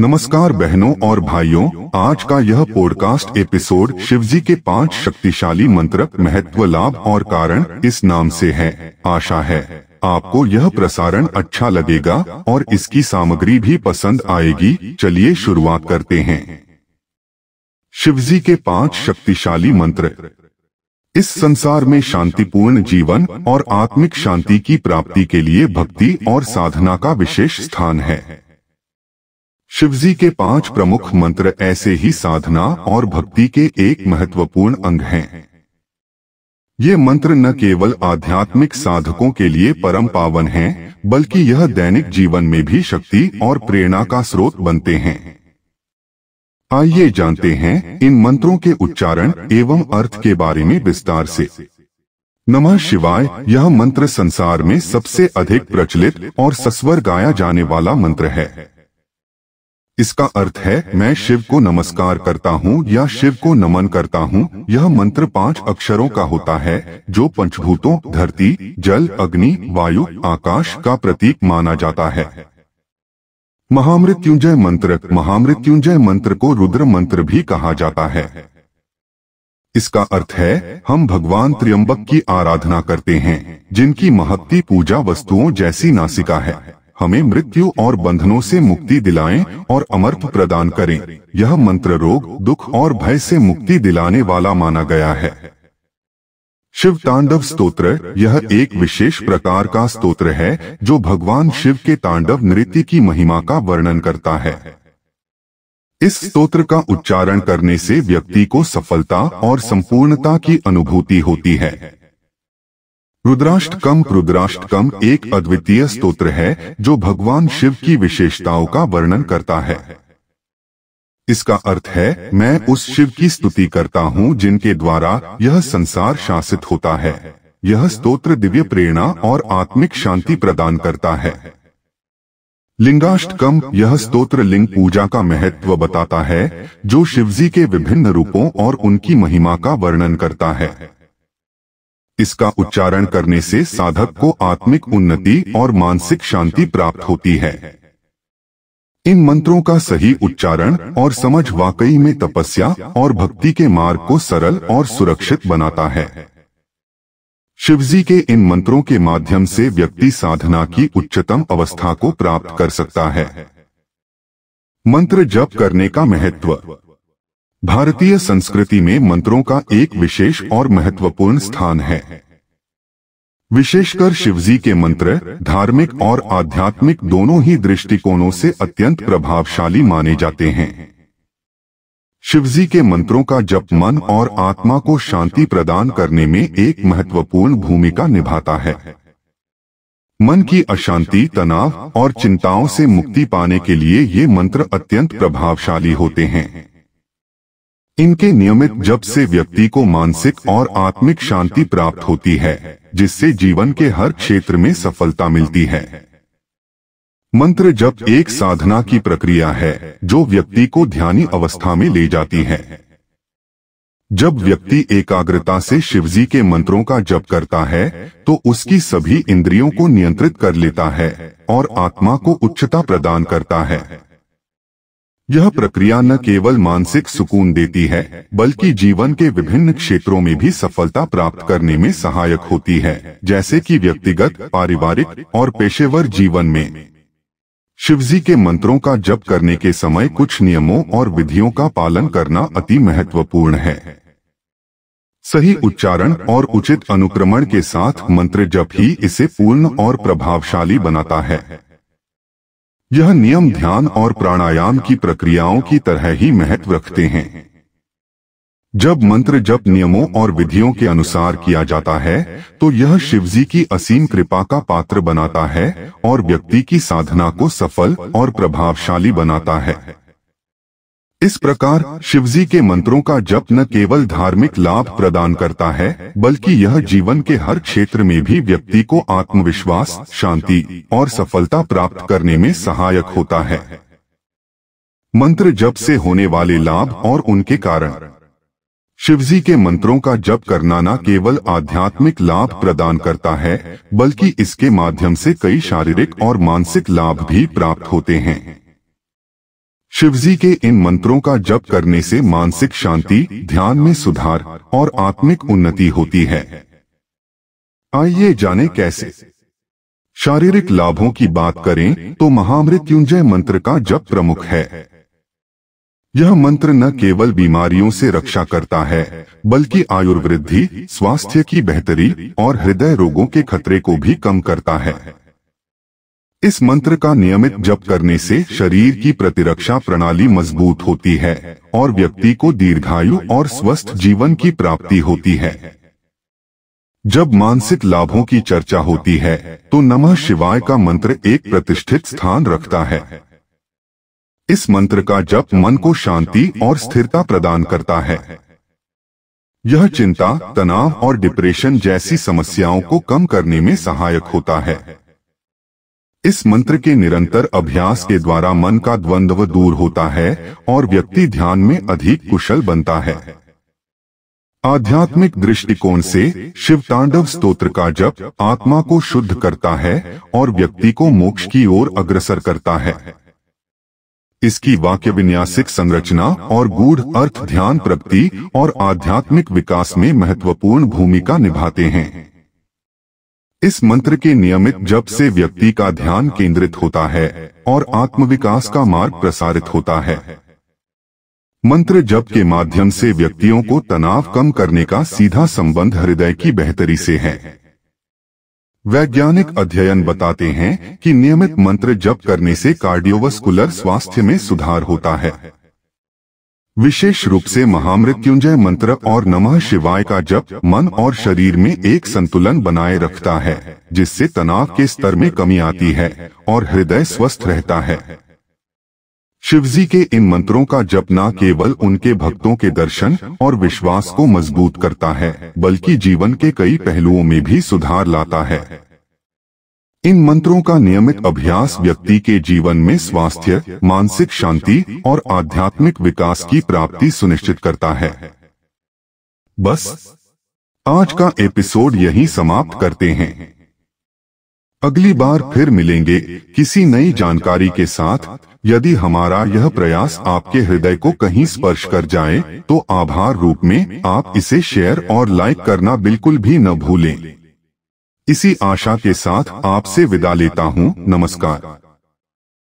नमस्कार बहनों और भाइयों आज का यह पॉडकास्ट एपिसोड शिवजी के पांच शक्तिशाली मंत्र महत्व लाभ और कारण इस नाम से है आशा है आपको यह प्रसारण अच्छा, अच्छा लगेगा और इसकी सामग्री भी पसंद आएगी चलिए शुरुआत करते हैं शिवजी के पांच शक्तिशाली मंत्र इस संसार में शांतिपूर्ण जीवन और आत्मिक शांति की प्राप्ति के लिए भक्ति और साधना का विशेष स्थान है शिवजी के पांच प्रमुख मंत्र ऐसे ही साधना और भक्ति के एक महत्वपूर्ण अंग हैं। ये मंत्र न केवल आध्यात्मिक साधकों के लिए परम पावन हैं, बल्कि यह दैनिक जीवन में भी शक्ति और प्रेरणा का स्रोत बनते हैं आइए जानते हैं इन मंत्रों के उच्चारण एवं अर्थ के बारे में विस्तार से नमः शिवाय यह मंत्र संसार में सबसे अधिक प्रचलित और सस्वर गाया जाने वाला मंत्र है इसका अर्थ है मैं शिव को नमस्कार करता हूँ या शिव को नमन करता हूँ यह मंत्र पांच अक्षरों का होता है जो पंचभूतों धरती जल अग्नि वायु आकाश का प्रतीक माना जाता है महामृत्युंजय मंत्र महामृत्युंजय मंत्र को रुद्र मंत्र भी कहा जाता है इसका अर्थ है हम भगवान त्रियम्बक की आराधना करते हैं जिनकी महत्ती पूजा वस्तुओं जैसी नासिका है हमें मृत्यु और बंधनों से मुक्ति दिलाएं और अमर्थ प्रदान करें यह मंत्र रोग दुख और भय से मुक्ति दिलाने वाला माना गया है शिव तांडव स्तोत्र यह एक विशेष प्रकार का स्तोत्र है जो भगवान शिव के तांडव नृत्य की महिमा का वर्णन करता है इस स्तोत्र का उच्चारण करने से व्यक्ति को सफलता और संपूर्णता की अनुभूति होती है रुद्राष्ट कम रुद्राष्ट कम एक अद्वितीय स्तोत्र है जो भगवान शिव की विशेषताओं का वर्णन करता है इसका अर्थ है मैं उस शिव की स्तुति करता हूँ जिनके द्वारा यह संसार शासित होता है यह स्तोत्र दिव्य प्रेरणा और आत्मिक शांति प्रदान करता है लिंगाष्टकम यह स्तोत्र लिंग पूजा का महत्व बताता है जो शिवजी के विभिन्न रूपों और उनकी महिमा का वर्णन करता है इसका उच्चारण करने से साधक को आत्मिक उन्नति और मानसिक शांति प्राप्त होती है इन मंत्रों का सही उच्चारण और समझ वाकई में तपस्या और भक्ति के मार्ग को सरल और सुरक्षित बनाता है शिवजी के इन मंत्रों के माध्यम से व्यक्ति साधना की उच्चतम अवस्था को प्राप्त कर सकता है मंत्र जप करने का महत्व भारतीय संस्कृति में मंत्रों का एक विशेष और महत्वपूर्ण स्थान है विशेषकर शिवजी के मंत्र धार्मिक और आध्यात्मिक दोनों ही दृष्टिकोणों से अत्यंत प्रभावशाली माने जाते हैं शिवजी के मंत्रों का जप मन और आत्मा को शांति प्रदान करने में एक महत्वपूर्ण भूमिका निभाता है मन की अशांति तनाव और चिंताओं से मुक्ति पाने के लिए ये मंत्र अत्यंत प्रभावशाली होते हैं इनके नियमित जप से व्यक्ति को मानसिक और आत्मिक शांति प्राप्त होती है जिससे जीवन के हर क्षेत्र में सफलता मिलती है मंत्र जप एक साधना की प्रक्रिया है जो व्यक्ति को ध्यानी अवस्था में ले जाती है जब व्यक्ति एकाग्रता से शिवजी के मंत्रों का जप करता है तो उसकी सभी इंद्रियों को नियंत्रित कर लेता है और आत्मा को उच्चता प्रदान करता है यह प्रक्रिया न केवल मानसिक सुकून देती है बल्कि जीवन के विभिन्न क्षेत्रों में भी सफलता प्राप्त करने में सहायक होती है जैसे कि व्यक्तिगत पारिवारिक और पेशेवर जीवन में शिवजी के मंत्रों का जप करने के समय कुछ नियमों और विधियों का पालन करना अति महत्वपूर्ण है सही उच्चारण और उचित अनुक्रमण के साथ मंत्र जप ही इसे पूर्ण और प्रभावशाली बनाता है यह नियम ध्यान और प्राणायाम की प्रक्रियाओं की तरह ही महत्व रखते हैं जब मंत्र जप नियमों और विधियों के अनुसार किया जाता है तो यह शिवजी की असीम कृपा का पात्र बनाता है और व्यक्ति की साधना को सफल और प्रभावशाली बनाता है इस प्रकार शिवजी के मंत्रों का जप न केवल धार्मिक लाभ प्रदान करता है बल्कि यह जीवन के हर क्षेत्र में भी व्यक्ति को आत्मविश्वास शांति और सफलता प्राप्त करने में सहायक होता है मंत्र जप से होने वाले लाभ और उनके कारण शिवजी के मंत्रों का जप करना न केवल आध्यात्मिक लाभ प्रदान करता है बल्कि इसके माध्यम से कई शारीरिक और मानसिक लाभ भी प्राप्त होते हैं शिवजी के इन मंत्रों का जप करने से मानसिक शांति ध्यान में सुधार और आत्मिक उन्नति होती है आइए जाने कैसे शारीरिक लाभों की बात करें तो महामृत्युंजय मंत्र का जप प्रमुख है यह मंत्र न केवल बीमारियों से रक्षा करता है बल्कि आयुर्वृद्धि स्वास्थ्य की बेहतरी और हृदय रोगों के खतरे को भी कम करता है इस मंत्र का नियमित जप करने से शरीर की प्रतिरक्षा प्रणाली मजबूत होती है और व्यक्ति को दीर्घायु और स्वस्थ जीवन की प्राप्ति होती है जब मानसिक लाभों की चर्चा होती है तो नमः शिवाय का मंत्र एक प्रतिष्ठित स्थान रखता है इस मंत्र का जप मन को शांति और स्थिरता प्रदान करता है यह चिंता तनाव और डिप्रेशन जैसी समस्याओं को कम करने में सहायक होता है इस मंत्र के निरंतर अभ्यास के द्वारा मन का द्वंद्व दूर होता है और व्यक्ति ध्यान में अधिक कुशल बनता है आध्यात्मिक दृष्टिकोण से शिव तांडव स्त्रोत्र का जप आत्मा को शुद्ध करता है और व्यक्ति को मोक्ष की ओर अग्रसर करता है इसकी वाक्य विन्यासिक संरचना और गूढ़ अर्थ ध्यान प्रगति और आध्यात्मिक विकास में महत्वपूर्ण भूमिका निभाते हैं इस मंत्र के नियमित जप से व्यक्ति का ध्यान केंद्रित होता है और आत्मविकास का मार्ग प्रसारित होता है मंत्र जप के माध्यम से व्यक्तियों को तनाव कम करने का सीधा संबंध हृदय की बेहतरी से है वैज्ञानिक अध्ययन बताते हैं कि नियमित मंत्र जप करने से कार्डियोवस्कुलर स्वास्थ्य में सुधार होता है विशेष रूप से महामृत्युंजय मंत्र और नमः शिवाय का जप मन और शरीर में एक संतुलन बनाए रखता है जिससे तनाव के स्तर में कमी आती है और हृदय स्वस्थ रहता है शिवजी के इन मंत्रों का जप न केवल उनके भक्तों के दर्शन और विश्वास को मजबूत करता है बल्कि जीवन के कई पहलुओं में भी सुधार लाता है इन मंत्रों का नियमित अभ्यास व्यक्ति के जीवन में स्वास्थ्य मानसिक शांति और आध्यात्मिक विकास की प्राप्ति सुनिश्चित करता है बस आज का एपिसोड यही समाप्त करते हैं अगली बार फिर मिलेंगे किसी नई जानकारी के साथ यदि हमारा यह प्रयास आपके हृदय को कहीं स्पर्श कर जाए तो आभार रूप में आप इसे शेयर और लाइक करना बिल्कुल भी न भूलें इसी आशा के साथ आपसे विदा लेता हूँ नमस्कार